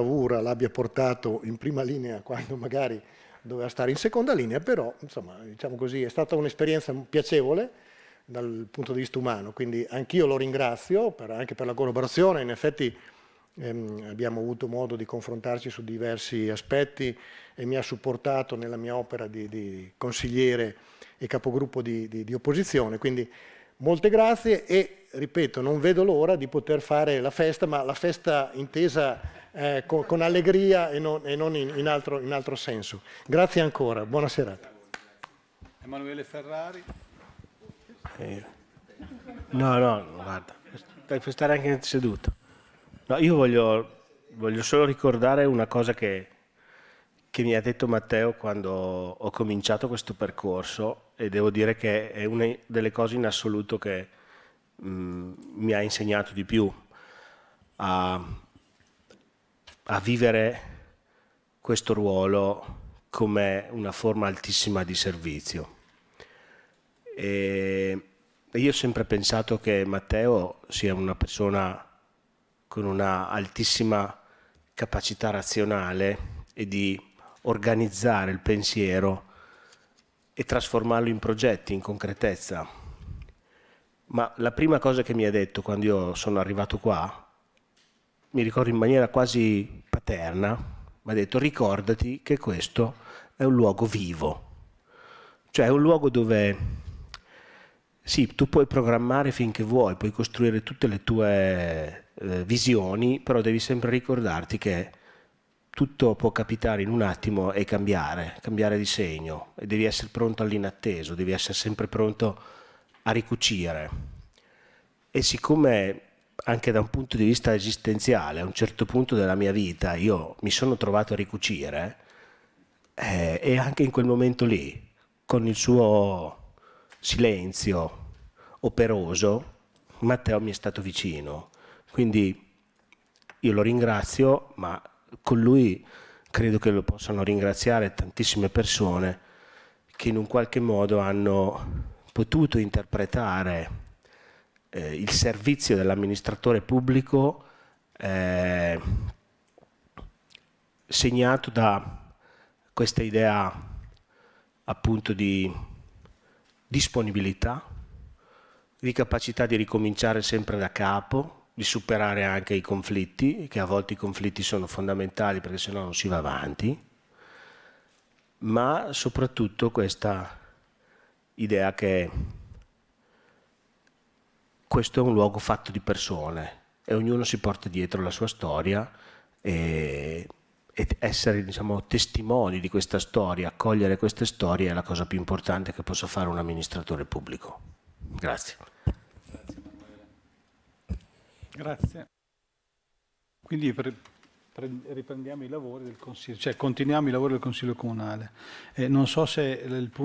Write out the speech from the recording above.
bravura l'abbia portato in prima linea quando magari doveva stare in seconda linea, però insomma, diciamo così, è stata un'esperienza piacevole dal punto di vista umano, quindi anch'io lo ringrazio per, anche per la collaborazione, in effetti ehm, abbiamo avuto modo di confrontarci su diversi aspetti e mi ha supportato nella mia opera di, di consigliere e capogruppo di, di, di opposizione, quindi molte grazie e ripeto non vedo l'ora di poter fare la festa, ma la festa intesa eh, con, con, allegria e non, e non in, in, altro, in altro senso. Grazie ancora, buona serata. Emanuele Ferrari. Eh, no, no, guarda, puoi stare anche seduto. No, io voglio, voglio, solo ricordare una cosa che, che, mi ha detto Matteo quando ho cominciato questo percorso e devo dire che è una delle cose in assoluto che mh, mm, mi ha insegnato di più a, a vivere questo ruolo come una forma altissima di servizio. E io ho sempre pensato che Matteo sia una persona con una altissima capacità razionale e di organizzare il pensiero e trasformarlo in progetti, in concretezza. Ma la prima cosa che mi ha detto quando io sono arrivato qua mi ricordo in maniera quasi paterna, mi ha detto ricordati che questo è un luogo vivo, cioè è un luogo dove sì, tu puoi programmare finché vuoi, puoi costruire tutte le tue eh, visioni, però devi sempre ricordarti che tutto può capitare in un attimo e cambiare, cambiare di segno, e devi essere pronto all'inatteso, devi essere sempre pronto a ricucire. E siccome anche da un punto di vista esistenziale, a un certo punto della mia vita io mi sono trovato a ricucire eh, e anche in quel momento lì, con il suo silenzio operoso, Matteo mi è stato vicino. Quindi io lo ringrazio, ma con lui credo che lo possano ringraziare tantissime persone che in un qualche modo hanno potuto interpretare eh, il servizio dell'amministratore pubblico eh, segnato da questa idea appunto di disponibilità, di capacità di ricominciare sempre da capo, di superare anche i conflitti, che a volte i conflitti sono fondamentali perché sennò non si va avanti, ma soprattutto questa idea che questo è un luogo fatto di persone e ognuno si porta dietro la sua storia e, e essere diciamo, testimoni di questa storia, accogliere queste storie è la cosa più importante che possa fare un amministratore pubblico. Grazie. Grazie. Quindi riprendiamo i lavori del Consiglio, cioè continuiamo i lavori del Consiglio Comunale. Eh, non so se il punto